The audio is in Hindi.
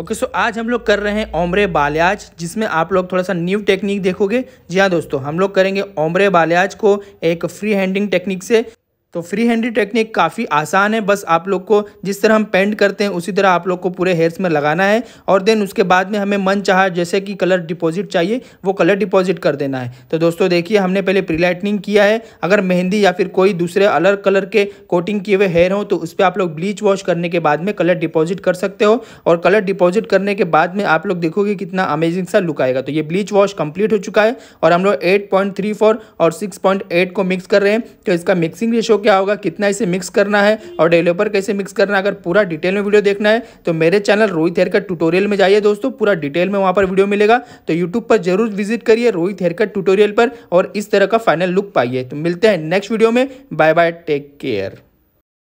ओके सो आज हम लोग कर रहे हैं ओमरे बालियाज जिसमें आप लोग थोड़ा सा न्यू टेक्निक देखोगे जी हाँ दोस्तों हम लोग करेंगे ओमरे बालियाज को एक फ्री हैंडिंग टेक्निक से तो फ्री हैंडी टेक्निक काफ़ी आसान है बस आप लोग को जिस तरह हम पेंट करते हैं उसी तरह आप लोग को पूरे हेयर्स में लगाना है और देन उसके बाद में हमें मन चाह जैसे कि कलर डिपॉजिट चाहिए वो कलर डिपॉजिट कर देना है तो दोस्तों देखिए हमने पहले प्री लाइटनिंग किया है अगर मेहंदी या फिर कोई दूसरे अलग कलर के कोटिंग किए हुए हेयर हो तो उस पर आप लोग ब्लीच वॉश करने के बाद में कलर डिपॉजिट कर सकते हो और कलर डिपॉजिट करने के बाद में आप लोग देखोगे कितना अमेजिंग सा लुक आएगा तो ये ब्लीच वॉश कम्प्लीट हो चुका है और हम लोग एट और सिक्स को मिक्स कर रहे हैं तो इसका मिक्सिंग रेशो क्या होगा कितना इसे मिक्स करना है और डेवलपर कैसे मिक्स करना है अगर पूरा डिटेल में वीडियो देखना है तो मेरे चैनल रोहित हेयर ट्यूटोरियल में जाइए दोस्तों पूरा डिटेल में वहाँ पर वीडियो मिलेगा तो यूट्यूब पर जरूर विजिट करिए रोहित हेयर ट्यूटोरियल पर और इस तरह का फाइनल लुक पाइए तो मिलते हैं नेक्स्ट वीडियो में बाय बाय टेक केयर